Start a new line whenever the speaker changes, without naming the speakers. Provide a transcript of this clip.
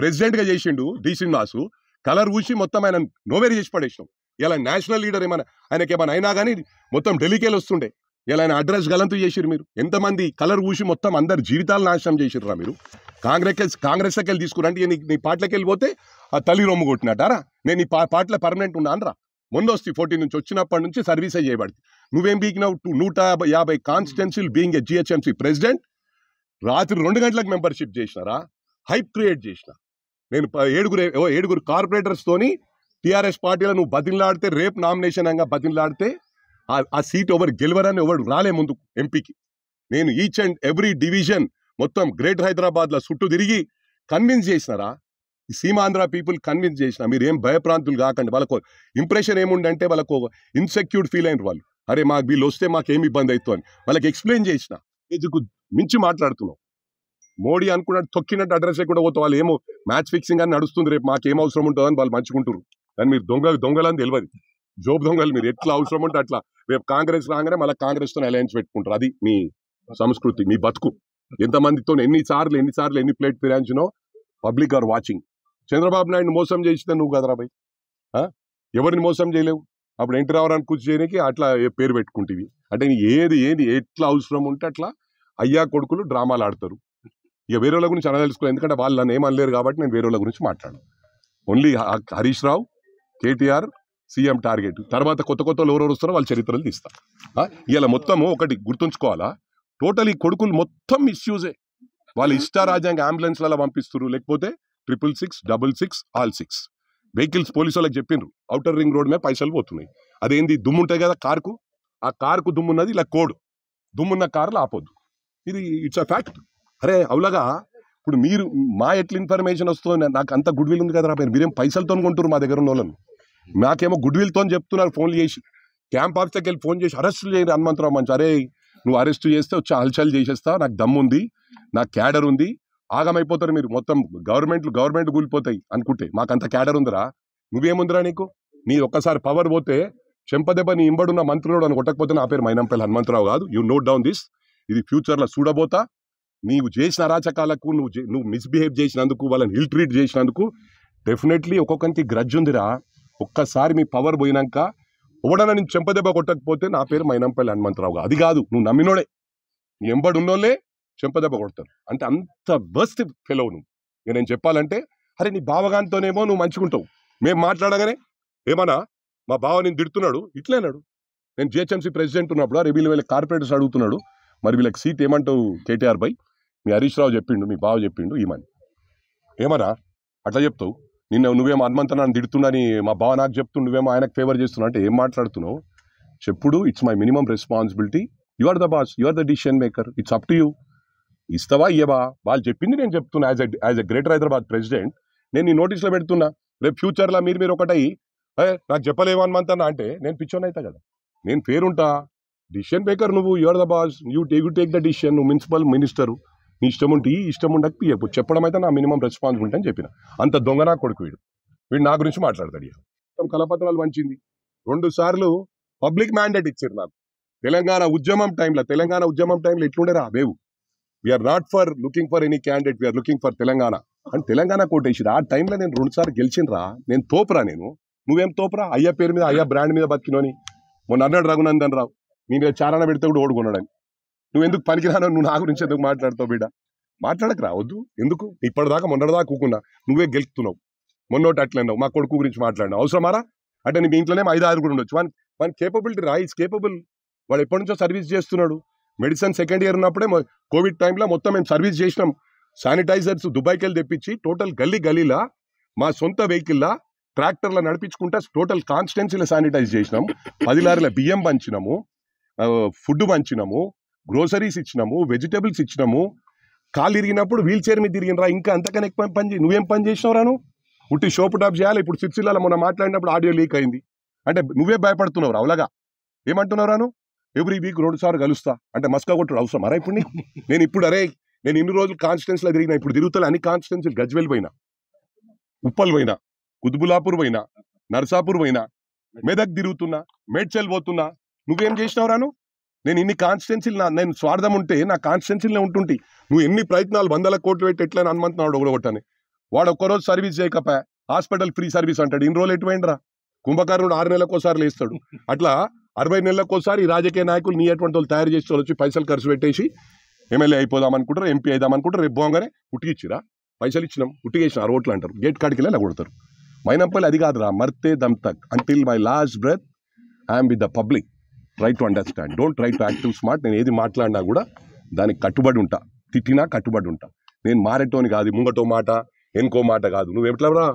ప్రెసిడెంట్గా చేసిండు D Srinivas colour ఊసి మొత్తం ఆయన నోవేరు చేసి పడేసాం ఇలా నేషనల్ లీడర్ ఏమైనా ఆయనకి ఏమైనా అయినా కానీ మొత్తం ఢిల్లీకి వస్తుండే ఇలా ఆయన అడ్రస్ గలంతు చేసిరు మీరు ఎంతమంది కలర్ ఊసి మొత్తం అందరి జీవితాలు నాశనం చేసిర్రా మీరు కాంగ్రెస్ కాంగ్రెస్ వెళ్ళి తీసుకురండి నీ నీ పాటలకి వెళ్ళిపోతే ఆ తల్లి రొమ్ము కొట్టినట్టారా నేను నీ పా పర్మనెంట్ ఉన్నాను రా మొన్న వస్తే ఫోర్టీన్ నుంచి వచ్చినప్పటి నుంచి సర్వీస్ చేయబడింది నువ్వేం బీకినావు టూ నూట యాభై కాన్స్టిట్యున్సీలు బీయింగ్ ఏ జిహెచ్ఎంసీ ప్రెసిడెంట్ రాత్రి రెండు గంటలకు మెంబర్షిప్ చేసినారా హైప్ క్రియేట్ చేసిన నేను ఏడుగురు ఏడుగురు కార్పొరేటర్స్తోని టీఆర్ఎస్ పార్టీలో నువ్వు బతిలాడితే రేపు నామినేషన్ అంగా బతిలాడితే ఆ సీట్ ఎవరు గెలవరని ఎవరు రాలే ముందు ఎంపీకి నేను ఈచ్ అండ్ ఎవ్రీ డివిజన్ మొత్తం గ్రేటర్ హైదరాబాద్లో చుట్టూ తిరిగి కన్విన్స్ చేసినారా ఈ సీమాంధ్ర పీపుల్ కన్విన్స్ చేసిన మీరు ఏం భయప్రాంతులు కాకండి వాళ్ళకు ఇంప్రెషన్ ఏముండంటే వాళ్ళకు ఇన్సెక్యూర్ ఫీల్ అయిన వాళ్ళు అరే మాకు వీళ్ళు వస్తే మాకేం ఇబ్బంది అవుతుంది వాళ్ళకి ఎక్స్ప్లెయిన్ చేసిన మించి మాట్లాడుతున్నావు మోడీ అనుకున్నట్టు తొక్కినట్టు అడ్రస్ కూడా పోతే వాళ్ళు ఏమో మ్యాచ్ ఫిక్సింగ్ అని నడుస్తుంది రేపు మాకు ఏం అవసరం ఉంటుందని వాళ్ళు మంచుకుంటారు కానీ మీరు దొంగ దొంగలని తెలియదు జోబ్ దొంగలు మీరు ఎట్లా అవసరం ఉంటే అట్లా రేపు కాంగ్రెస్ రాగానే మళ్ళీ కాంగ్రెస్తో అలయన్స్ పెట్టుకుంటారు అది మీ సంస్కృతి మీ బతుకు ఎంతమందితో ఎన్నిసార్లు ఎన్నిసార్లు ఎన్ని ప్లేట్ ఫిరాయించినో public are watching Chandrababu Naidu మోసం చేసిన నువ్వు కదరా భయ్ ఎవరిని మోసం చేయలేవు అప్పుడు ఎంటర్ రావడానికి కూర్చు చేయడానికి అట్లా పేరు పెట్టుకుంటేవి అంటే ఏది ఏది ఎట్లా అవసరం ఉంటే అట్లా అయ్యా కొడుకులు డ్రామాలు ఆడతారు ఇక వేరే వాళ్ళ గురించి అలా తెలుసుకోలేదు ఎందుకంటే వాళ్ళు నన్ను ఏమనలేరు కాబట్టి నేను వేరే వాళ్ళ గురించి మాట్లాడను only Harish Rao KTR CM target తర్వాత కొత్త కొత్త ఎవరు వస్తారో వాళ్ళ చరిత్రలు తీస్తారు ఇలా మొత్తము ఒకటి గుర్తుంచుకోవాలా టోటల్ ఈ కొడుకులు మొత్తం ఇష్యూసే వాళ్ళు ఇష్టారాజ్యాంగ అంబులెన్స్లలో పంపిస్తారు లేకపోతే triple six double six all six vehicles police వాళ్ళకి చెప్పిండ్రు అవుటర్ రింగ్ రోడ్ మీద పైసలు పోతున్నాయి అదేంది దుమ్ము ఉంటాయి కదా కార్కు ఆ కార్కు దుమ్మున్నది ఇలా కోడ్ దుమ్మున్న కార్లు ఆపొద్దు ఇది ఇట్స్ అ ఫ్యాక్ట్ అరే అవులగా ఇప్పుడు మీరు మా ఎట్ల ఇన్ఫర్మేషన్ వస్తుంది నాకు అంత గుడ్ విల్ ఉంది కదా మీరు మీరేం పైసలతో కొంటారు మా దగ్గర ఉన్న వాళ్ళని నాకేమో గుడ్ విల్తో చెప్తున్నారు ఫోన్లు చేసి క్యాంప్ ఆఫీస్ దగ్గర ఫోన్ చేసి అరెస్ట్ చేయరు హనుమంతరావు మంచి అరే నువ్వు అరెస్ట్ చేస్తే వచ్చి హల్చల్ చేసేస్తా నాకు దమ్ ఉంది నాకు క్యాడర్ ఉంది ఆగమైపోతారు మీరు మొత్తం గవర్నమెంట్లు గవర్నమెంట్ కూలిపోతాయి అనుకుంటే అంత క్యాడర్ ఉందిరా నువ్వేముందిరా నీకు నీ ఒక్కసారి పవర్ పోతే చెంపదెబ్బ నీ ఇంబడున్న మంత్రులు అని కొట్టకపోతే నా పేరు మైనంపల్లి హనుమంతరావు కాదు యూ నోట్ డౌన్ దిస్ ఇది ఫ్యూచర్లో చూడబోతా నీవు చేసిన అరాచకాలకు నువ్వు నువ్వు మిస్బిహేవ్ చేసినందుకు వాళ్ళని హిల్ ట్రీట్ చేసినందుకు డెఫినెట్లీ ఒక్కొక్కరికి గ్రజ్ ఉందిరా ఒక్కసారి మీ పవర్ పోయినాక ఎవడన నేను చెంపదెబ్బ కొట్టకపోతే నా పేరు మైనంపల్లి హనుమంతరావు అది కాదు నువ్వు నమ్మినోడే ఎంబడు ఉన్నోళ్ళే చెంపదెబ్బ కొడతారు అంటే అంత బస్ట్ ఫెలో నువ్వు ఇక నేను చెప్పాలంటే అరే నీ బావగాంతోనేమో నువ్వు మంచుకుంటావు మేము మాట్లాడగానే ఏమన్నా మా బావ నేను తిడుతున్నాడు ఇట్లే అన్నాడు నేను జిహెచ్ఎంసీ ప్రెసిడెంట్ ఉన్నప్పుడు అరే వీళ్ళు వీళ్ళ కార్పొరేటర్స్ అడుగుతున్నాడు మరి వీళ్ళకి సీట్ ఏమంటావు KTR by me Harish Rao చెప్పిండు మీ బావ చెప్పిండు ఈమని ఏమరా అట్లా చెప్తావు నిన్న నువ్వేమో హనుమంతనాన్ని నన్ను తిడుతున్నాని మా బావ నాకు చెప్తుండు నువ్వేమో ఆయనకు ఫేవర్ చేస్తున్నా అంటే ఏం మాట్లాడుతున్నావు చెప్పుడు it's my minimum responsibility you are the boss you are the decision maker it's up to you ఇస్తావా ఇయ్యవా వాళ్ళు చెప్పింది నేను చెప్తున్నా as as a greater Hyderabad president నేను నీ నోటీస్లో పెడుతున్నా రేపు ఫ్యూచర్లో మీరు మీరు ఒకటై నాకు చెప్పలేము హనుమంతన్న అంటే నేను పిచ్చోన్ అవుతా కదా నేను పేరుంటా డిసిషన్ మేకర్ నువ్వు you are the boss you take you take the decision నువ్వు మున్సిపల్ మినిస్టరు నీ ఇష్టం ఉంటే ఈ ఇష్టం ఉండక పియ్యకు చెప్పడం అయితే నా మినిమం రెస్పాన్సిబిలిటీ అని చెప్పిన అంత దొంగ నా కొడుకు వీడు వీడు నా గురించి మాట్లాడతాడు కలపత్రాలు మంచింది రెండు సార్లు పబ్లిక్ మ్యాండేట్ ఇచ్చారు నాకు తెలంగాణ ఉద్యమం టైంలో తెలంగాణ ఉద్యమం టైంలో ఎట్లుండేరా బేవు we're not for looking for any candidate we're looking for Telangana అని తెలంగాణ వేసింది ఆ టైంలో నేను రెండుసార్లు గెలిచినరా నేను తోపురా నేను నువ్వేం తోపురా అయ్యా పేరు మీద అయ్యా బ్రాండ్ మీద బతికినోని మొన్న అన్నాడు రఘునందన్ రావు నీ మీద చారణ పెడితే కూడా ఓడుకున్నాడని నువ్వు ఎందుకు పనికిరానో నువ్వు నా గురించి ఎందుకు మాట్లాడతావు బిడ్డ మాట్లాడక రావద్దు ఎందుకు ఇప్పటిదాకా మొన్నటిదాకా కూకున్నా నువ్వే గెలుపుతున్నావు మొన్నోటి అట్లన్నావు మా కొడుకు గురించి మాట్లాడినావు అవసరమారా అంటే నీ ఇంట్లోనే ఐదు కూడా ఉండొచ్చు వాని వాని కేపబిలిటీ రా ఇస్ కేపబుల్ వాడు ఎప్పటి నుంచో సర్వీస్ చేస్తున్నాడు మెడిసిన్ సెకండ్ ఇయర్ ఉన్నప్పుడే కోవిడ్ టైంలో మొత్తం మేము సర్వీస్ చేసినాం శానిటైజర్స్ దుబాయ్కి వెళ్ళి తెప్పించి టోటల్ గల్లీ గల్లీలా మా సొంత వెహికల్లా ట్రాక్టర్లో నడిపించుకుంటా టోటల్ కాన్స్టెన్సీలో శానిటైజ్ చేసినాం పది లారీల బియ్యం పంచినాము ఫుడ్ పంచినాము గ్రోసరీస్ ఇచ్చినాము వెజిటబుల్స్ ఇచ్చినాము కాలు ఇరిగినప్పుడు వీల్ చైర్ మీద తిరిగినరా ఇంకా అంతకన్నా ఎక్కువ పని నువ్వేం పని చేసినావు రాను ఉట్టి షోపు టాప్ చేయాలి ఇప్పుడు సిరిసిల్లలో మనం మాట్లాడినప్పుడు ఆడియో లీక్ అయింది అంటే నువ్వే భయపడుతున్నావు అవలాగా ఏమంటున్నావు రాను ఎవ్రీ వీక్ రెండు సార్లు కలుస్తా అంటే మస్కా కొట్టుడు అవసరం అరే ఇప్పుడు నేను ఇప్పుడు అరే నేను ఇన్ని రోజులు కాన్స్టిట్యున్సీలో తిరిగిన ఇప్పుడు తిరుగుతా అన్ని కాన్స్టిట్యున్సీలు గజ్వెల్ పోయినా ఉప్పల్ పోయినా కుద్బులాపూర్ పోయినా నర్సాపూర్ పోయినా మెదక్ తిరుగుతున్నా మేడ్చల్ పోతున్నా నువ్వేం చేసినావు రాను నేను ఇన్ని కాన్స్టిట్యున్సీలు నా నేను స్వార్థం ఉంటే నా కాన్స్టిట్యున్సీలో ఉంటుంటే నువ్వు ఎన్ని ప్రయత్నాలు వందల కోట్లు పెట్టి ఎట్లా ఎట్లయినా హనుమంతనాడు ఒకటని వాడు ఒక్కరోజు సర్వీస్ చేయకపోయా హాస్పిటల్ ఫ్రీ సర్వీస్ అంటాడు ఇన్ని రోజులు ఎటువైండ్రా కుంభకారుడు ఆరు నెలలకోసారి లేస్తాడు అట్లా అరవై నెలలకోసారి రాజకీయ నాయకులు నీ అటువంటి వాళ్ళు తయారు చేసుకోవచ్చు పైసలు ఖర్చు పెట్టేసి ఎమ్మెల్యే అయిపోదాం అనుకుంటారు ఎంపీ అయిదాం అనుకుంటారు రేపు పోగానే ఉట్టికిచ్చిరా పైసలు ఇచ్చినాం ఉట్టికేసిన రోడ్లు అంటారు గేట్ కాడికి వెళ్ళి కొడతారు మైనంపల్లి అది కాదురా మర్తే దమ్ తక్ until my last breath I'm with the public try to understand don't try to active smart నేను ఏది మాట్లాడినా కూడా దానికి కట్టుబడి ఉంటా తిట్టినా కట్టుబడి ఉంటా నేను మారేటోని కాదు ముంగటో మాట ఎనుకో మాట కాదు నువ్వు ఎట్లా